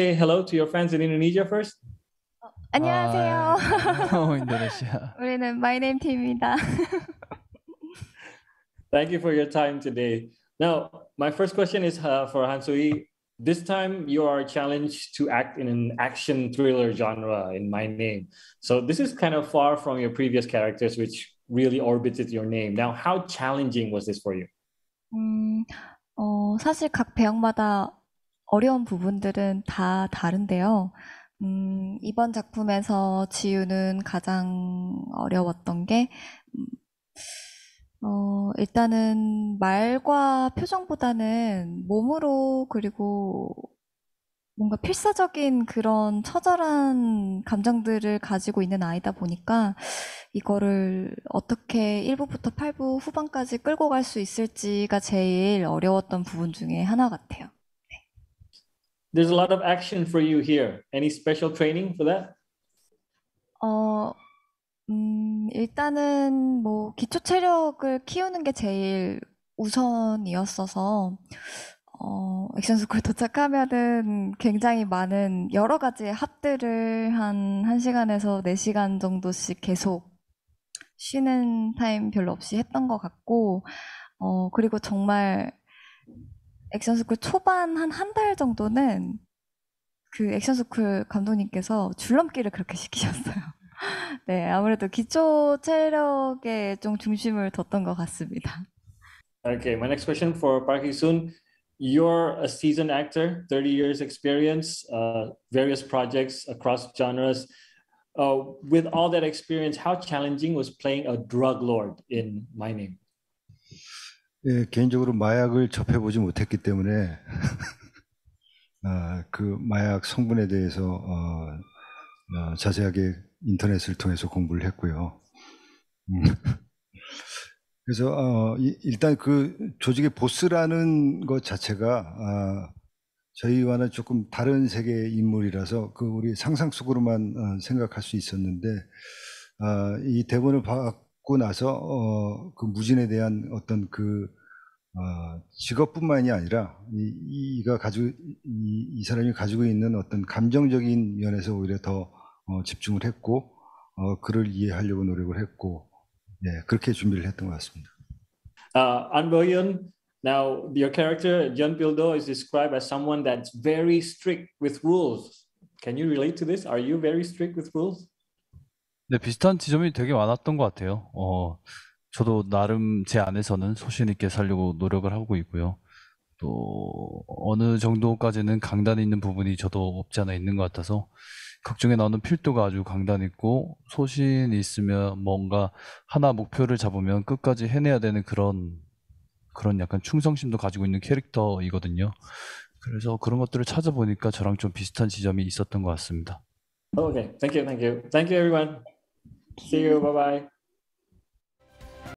say hello to your friends in Indonesia first? Oh, 안녕하세요. 어, 인도네시아. Oh, 우리는 Name 팀입니다. Thank you for your time today. Now, my first question is uh, for Hansui. This time you are challenged to act in an action thriller genre in My Name. So this is kind of far from your previous characters, which really orbited your name. Now, how challenging was this for you? 음, 어, 사실 각 배역마다 어려운 부분들은 다 다른데요. 음, 이번 작품에서 지우는 가장 어려웠던 게, 음, 어, 일단은 말과 표정보다는 몸으로 그리고 뭔가 필사적인 그런 처절한 감정들을 가지고 있는 아이다 보니까 이거를 어떻게 1부부터 8부 후반까지 끌고 갈 수 있을지가 제일 어려웠던 부분 중에 하나 같아요. there's a lot of action for you here. Any special training for that? 어, 음, 일단은 뭐 기초 체력을 키우는 게 제일 우선이었어서 어, 액션 스쿨 도착하면은 굉장히 많은 여러 가지 합들을 한 1시간에서 4시간 정도씩 계속 쉬는 타임 별로 없이 했던 것 같고 어, 그리고 정말 액션스쿨 초반 한한달 정도는 그 액션스쿨 감독님께서 줄넘기를 그렇게 시키셨어요. 네, 아무래도 기초 체력에 좀 중심을 뒀던 것 같습니다. Okay, my next question for Park Hee-soon. You're a seasoned actor, 30 years experience, uh, various projects across genres. Uh, with all that experience, how challenging was playing a drug lord in My Name? 예, 개인적으로 마약을 접해보지 못했기 때문에 아, 그 마약 성분에 대해서 어, 어, 자세하게 인터넷을 통해서 공부를 했고요. 음. 그래서 어, 이, 일단 그 조직의 보스라는 것 자체가 아, 저희와는 조금 다른 세계의 인물이라서 그 우리 상상 속으로만 어, 생각할 수 있었는데 아, 이 대본을 받고 나서 어, 그 무진에 대한 어떤 그 어, 직업뿐만이 아니라 이, 가 가지고 이, 이, 사람이 가지고 있는 어떤 감정적인 면에서 오히려 더 어, 집중을 했고 어, 그를 이해하려고 노력을 했고 네, 그렇게 준비를 했던 것 같습니다. Uh, An Boyun, now your character John Pildo is described as someone that's very strict with rules. Can you relate to this? Are you very strict with rules? 네, 비슷한 지점이 되게 많았던 것 같아요. 어, 저도 나름 제 안에서는 소신 있게 살려고 노력을 하고 있고요. 또 어느 정도까지는 강단이 있는 부분이 저도 없지 않아 있는 것 같아서 극중에 나오는 필도가 아주 강단 있고 소신이 있으면 뭔가 하나 목표를 잡으면 끝까지 해내야 되는 그런 그런 약간 충성심도 가지고 있는 캐릭터이거든요. 그래서 그런 것들을 찾아보니까 저랑 좀 비슷한 지점이 있었던 것 같습니다. Okay, thank you, thank you, thank you everyone. See you, bye bye.